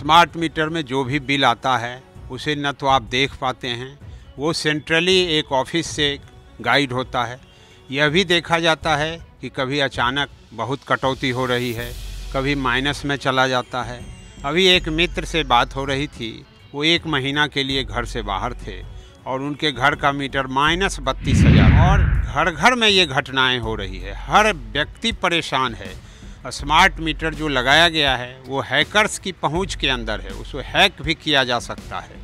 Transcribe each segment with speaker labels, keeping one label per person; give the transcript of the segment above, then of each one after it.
Speaker 1: smart meter में जो भी बिल आता है उसे न तो आप देख पाते हैं वो सेंट्रली एक ऑफिस से गाइड होता है यह भी देखा जाता है कि कभी अचानक बहुत कटौती हो रही है कभी माइनस में चला जाता है अभी एक मित्र से बात हो रही थी वो एक महीना के लिए घर से बाहर थे और उनके घर का मीटर माइनस बत्तीस हज़ार और घर घर में ये घटनाएं हो रही है हर व्यक्ति परेशान है स्मार्ट मीटर जो लगाया गया है वो हैकर्स की पहुंच के अंदर है उसको हैक भी किया जा सकता है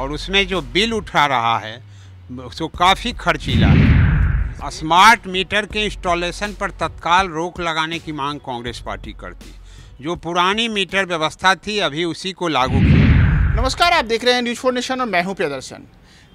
Speaker 1: और उसमें जो बिल उठा रहा है उसको काफ़ी खर्चीला है स्मार्ट मीटर के इंस्टॉलेशन पर तत्काल रोक लगाने की मांग कांग्रेस पार्टी करती जो पुरानी मीटर व्यवस्था थी अभी उसी को लागू
Speaker 2: किया नमस्कार आप देख रहे हैं न्यूज़ फोर नेशन और मैं हूँ प्रियदर्शन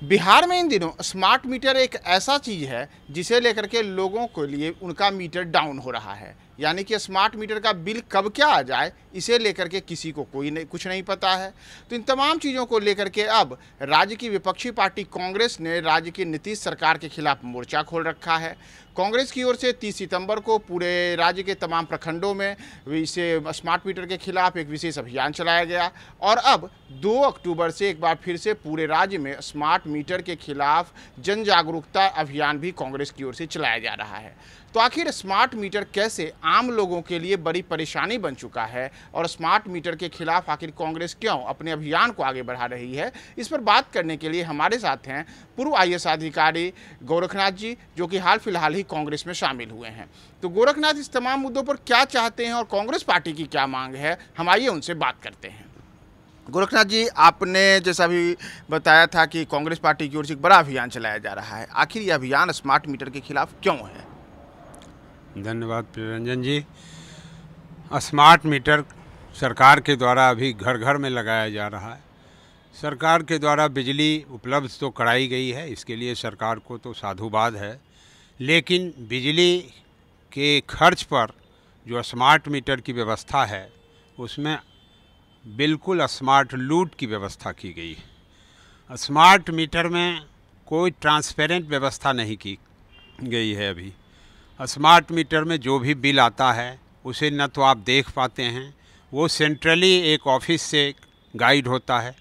Speaker 2: बिहार में इन दिनों स्मार्ट मीटर एक ऐसा चीज़ है जिसे लेकर के लोगों के लिए उनका मीटर डाउन हो रहा है यानी कि स्मार्ट मीटर का बिल कब क्या आ जाए इसे लेकर के किसी को कोई नहीं कुछ नहीं पता है तो इन तमाम चीज़ों को लेकर के अब राज्य की विपक्षी पार्टी कांग्रेस ने राज्य की नीतीश सरकार के खिलाफ मोर्चा खोल रखा है कांग्रेस की ओर से 30 सितंबर को पूरे राज्य के तमाम प्रखंडों में इसे स्मार्ट मीटर के खिलाफ एक विशेष अभियान चलाया गया और अब 2 अक्टूबर से एक बार फिर से पूरे राज्य में स्मार्ट मीटर के खिलाफ जन जागरूकता अभियान भी कांग्रेस की ओर से चलाया जा रहा है तो आखिर स्मार्ट मीटर कैसे आम लोगों के लिए बड़ी परेशानी बन चुका है और स्मार्ट मीटर के खिलाफ आखिर कांग्रेस क्यों अपने अभियान को आगे बढ़ा रही है इस पर बात करने के लिए हमारे साथ हैं पूर्व आई अधिकारी गोरखनाथ जी जो कि हाल फिलहाल ही ही कांग्रेस में शामिल हुए हैं तो गोरखनाथ इस तमाम मुद्दों पर क्या चाहते हैं और कांग्रेस पार्टी की क्या मांग है हम आइए उनसे बात करते हैं गोरखनाथ जी आपने जैसा भी बताया था कि कांग्रेस पार्टी की ओर से एक बड़ा अभियान चलाया जा रहा है आखिर यह अभियान स्मार्ट मीटर के खिलाफ
Speaker 1: क्यों है धन्यवाद प्रियरंजन जी स्मार्ट मीटर सरकार के द्वारा अभी घर घर में लगाया जा रहा है सरकार के द्वारा बिजली उपलब्ध तो कराई गई है इसके लिए सरकार को तो साधुवाद है लेकिन बिजली के खर्च पर जो स्मार्ट मीटर की व्यवस्था है उसमें बिल्कुल स्मार्ट लूट की व्यवस्था की गई है स्मार्ट मीटर में कोई ट्रांसपेरेंट व्यवस्था नहीं की गई है अभी स्मार्ट मीटर में जो भी बिल आता है उसे न तो आप देख पाते हैं वो सेंट्रली एक ऑफिस से गाइड होता है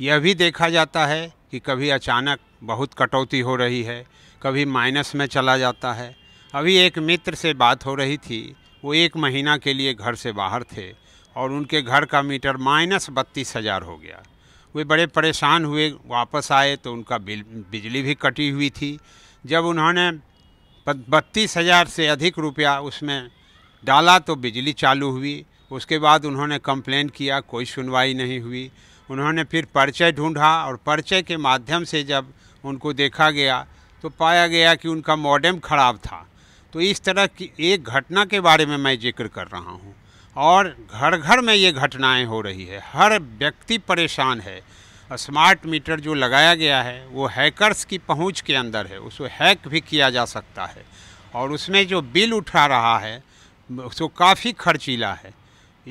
Speaker 1: यह भी देखा जाता है कि कभी अचानक बहुत कटौती हो रही है कभी माइनस में चला जाता है अभी एक मित्र से बात हो रही थी वो एक महीना के लिए घर से बाहर थे और उनके घर का मीटर माइनस बत्तीस हज़ार हो गया वे बड़े परेशान हुए वापस आए तो उनका बिल बिजली भी कटी हुई थी जब उन्होंने बत्तीस हज़ार से अधिक रुपया उसमें डाला तो बिजली चालू हुई उसके बाद उन्होंने कंप्लेंट किया कोई सुनवाई नहीं हुई उन्होंने फिर परिचय ढूंढा और परिचय के माध्यम से जब उनको देखा गया तो पाया गया कि उनका मॉडेम ख़राब था तो इस तरह की एक घटना के बारे में मैं जिक्र कर रहा हूँ और घर घर में ये घटनाएं हो रही है हर व्यक्ति परेशान है स्मार्ट मीटर जो लगाया गया है वो हैकर्स की पहुंच के अंदर है उसको हैक भी किया जा सकता है और उसमें जो बिल उठा रहा है उसको काफ़ी खर्चीला है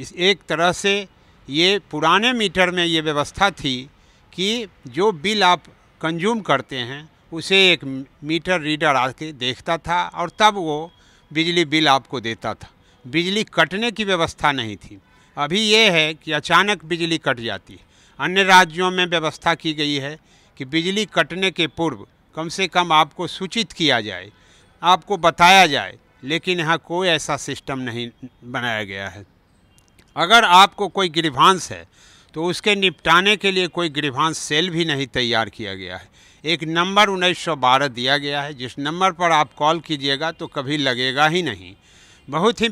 Speaker 1: इस एक तरह से ये पुराने मीटर में ये व्यवस्था थी कि जो बिल आप कंज्यूम करते हैं उसे एक मीटर रीडर आके देखता था और तब वो बिजली बिल आपको देता था बिजली कटने की व्यवस्था नहीं थी अभी ये है कि अचानक बिजली कट जाती है अन्य राज्यों में व्यवस्था की गई है कि बिजली कटने के पूर्व कम से कम आपको सूचित किया जाए आपको बताया जाए लेकिन यहाँ कोई ऐसा सिस्टम नहीं बनाया गया है अगर आपको कोई ग्रीवांस है तो उसके निपटाने के लिए कोई गृहांश सेल भी नहीं तैयार किया गया है एक नंबर 1912 दिया गया है जिस नंबर पर आप कॉल कीजिएगा तो कभी लगेगा ही नहीं बहुत ही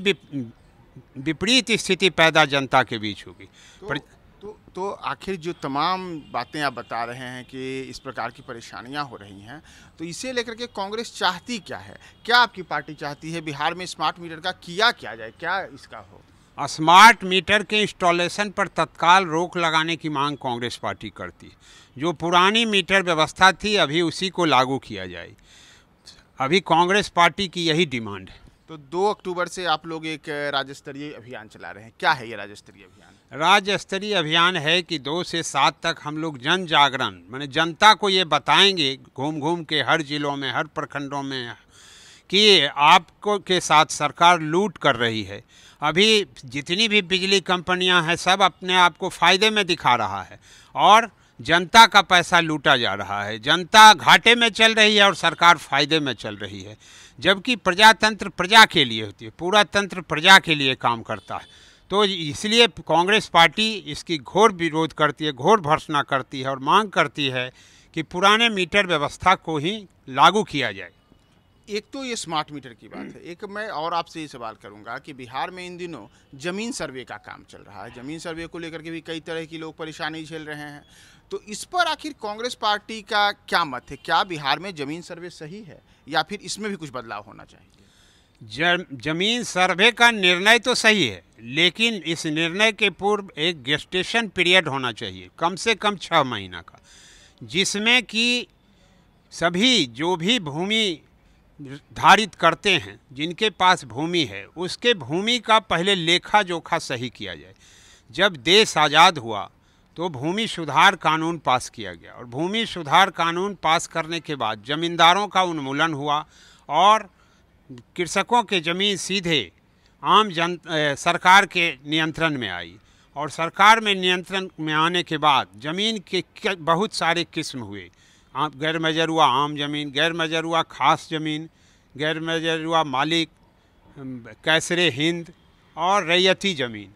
Speaker 1: विपरीत स्थिति पैदा जनता के बीच होगी
Speaker 2: तो, पर... तो, तो आखिर जो तमाम बातें आप बता रहे हैं कि इस प्रकार की परेशानियां हो रही हैं तो इसे लेकर के कांग्रेस चाहती क्या है क्या आपकी पार्टी चाहती है बिहार में स्मार्ट मीटर का किया क्या जाए क्या इसका हो
Speaker 1: स्मार्ट मीटर के इंस्टॉलेशन पर तत्काल रोक लगाने की मांग कांग्रेस पार्टी करती है जो पुरानी मीटर व्यवस्था थी अभी उसी को लागू किया जाए अभी कांग्रेस पार्टी की यही डिमांड है
Speaker 2: तो दो अक्टूबर से आप लोग एक राज्य स्तरीय अभियान चला रहे हैं क्या है ये राज्य स्तरीय अभियान
Speaker 1: राज्य स्तरीय अभियान है कि दो से सात तक हम लोग जन जागरण मैंने जनता को ये बताएंगे घूम घूम के हर जिलों में हर प्रखंडों में कि आपको के साथ सरकार लूट कर रही है अभी जितनी भी बिजली कंपनियां हैं सब अपने आप को फ़ायदे में दिखा रहा है और जनता का पैसा लूटा जा रहा है जनता घाटे में चल रही है और सरकार फायदे में चल रही है जबकि प्रजातंत्र प्रजा के लिए होती है पूरा तंत्र प्रजा के लिए काम करता है तो इसलिए कांग्रेस पार्टी इसकी घोर विरोध करती है घोर भर्सना करती है और मांग करती है कि पुराने मीटर व्यवस्था को ही लागू किया जाए एक तो ये
Speaker 2: स्मार्ट मीटर की बात है एक मैं और आपसे ये सवाल करूंगा कि बिहार में इन दिनों ज़मीन सर्वे का काम चल रहा है ज़मीन सर्वे को लेकर के भी कई तरह की लोग परेशानी झेल रहे हैं तो इस पर आखिर कांग्रेस पार्टी का क्या मत है क्या बिहार में ज़मीन सर्वे सही है या फिर इसमें भी कुछ बदलाव
Speaker 1: होना चाहिए जमीन सर्वे का निर्णय तो सही है लेकिन इस निर्णय के पूर्व एक गेस्टेशन पीरियड होना चाहिए कम से कम छः महीना का जिसमें कि सभी जो भी भूमि निर्धारित करते हैं जिनके पास भूमि है उसके भूमि का पहले लेखा जोखा सही किया जाए जब देश आज़ाद हुआ तो भूमि सुधार कानून पास किया गया और भूमि सुधार कानून पास करने के बाद ज़मींदारों का उन्मूलन हुआ और कृषकों के ज़मीन सीधे आम जन सरकार के नियंत्रण में आई और सरकार में नियंत्रण में आने के बाद ज़मीन के बहुत सारे किस्म हुए गैर हुआ आम ज़मीन गैर हुआ खास ज़मीन गैर मजरुआ मालिक कैसरे हिंद और रैयती ज़मीन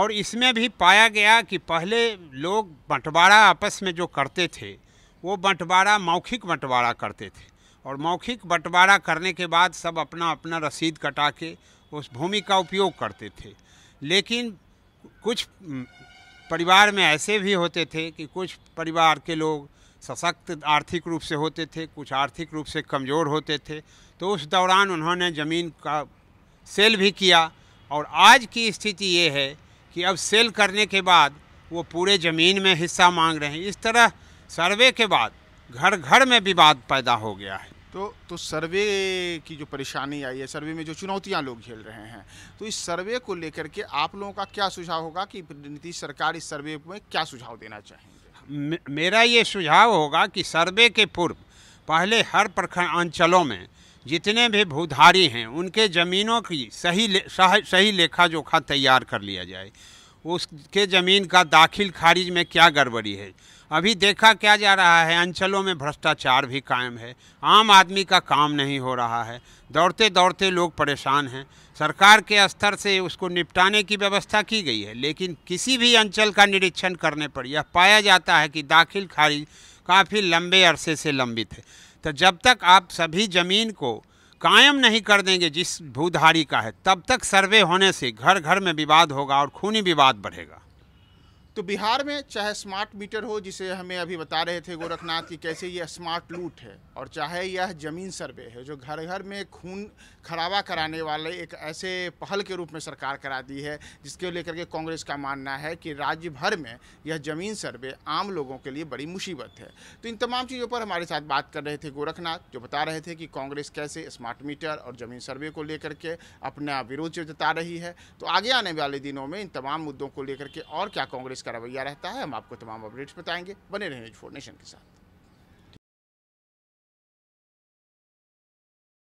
Speaker 1: और इसमें भी पाया गया कि पहले लोग बंटवारा आपस में जो करते थे वो बंटवारा मौखिक बंटवारा करते थे और मौखिक बंटवारा करने के बाद सब अपना अपना रसीद कटा के उस भूमि का उपयोग करते थे लेकिन कुछ परिवार में ऐसे भी होते थे कि कुछ परिवार के लोग सशक्त आर्थिक रूप से होते थे कुछ आर्थिक रूप से कमज़ोर होते थे तो उस दौरान उन्होंने ज़मीन का सेल भी किया और आज की स्थिति ये है कि अब सेल करने के बाद वो पूरे ज़मीन में हिस्सा मांग रहे हैं इस तरह सर्वे के बाद घर घर में विवाद पैदा हो गया है
Speaker 2: तो तो सर्वे की जो परेशानी आई है सर्वे में जो चुनौतियां लोग झेल रहे हैं तो इस सर्वे को लेकर के आप लोगों का क्या सुझाव होगा कि नीतीश सरकार इस सर्वे में क्या सुझाव देना चाहेंगे
Speaker 1: मेरा ये सुझाव होगा कि सर्वे के पूर्व पहले हर प्रखंड अंचलों में जितने भी भूधारी हैं उनके ज़मीनों की सही ले, सही लेखा जोखा तैयार कर लिया जाए उसके ज़मीन का दाखिल खारिज में क्या गड़बड़ी है अभी देखा क्या जा रहा है अंचलों में भ्रष्टाचार भी कायम है आम आदमी का काम नहीं हो रहा है दौड़ते दौड़ते लोग परेशान हैं सरकार के स्तर से उसको निपटाने की व्यवस्था की गई है लेकिन किसी भी अंचल का निरीक्षण करने पर यह पाया जाता है कि दाखिल खारिज काफ़ी लंबे अरसे से लंबित है तो जब तक आप सभी ज़मीन को कायम नहीं कर देंगे जिस भूधारी का है तब तक सर्वे होने से घर घर में विवाद होगा और खूनी विवाद बढ़ेगा
Speaker 2: तो बिहार में चाहे स्मार्ट मीटर हो जिसे हमें अभी बता रहे थे गोरखनाथ कि कैसे यह स्मार्ट लूट है और चाहे यह ज़मीन सर्वे है जो घर घर में खून खराबा कराने वाले एक ऐसे पहल के रूप में सरकार करा दी है जिसके लेकर के कांग्रेस का मानना है कि राज्य भर में यह ज़मीन सर्वे आम लोगों के लिए बड़ी मुसीबत है तो इन तमाम चीज़ों पर हमारे साथ बात कर रहे थे गोरखनाथ जो बता रहे थे कि कांग्रेस कैसे स्मार्ट मीटर और ज़मीन सर्वे को लेकर के अपना विरोध जता रही है तो आगे आने वाले दिनों में इन तमाम मुद्दों को लेकर के और क्या कांग्रेस इसका रवैया रहता है हम आपको तमाम अपडेट्स बताएंगे बने रहें फोर नेशन के साथ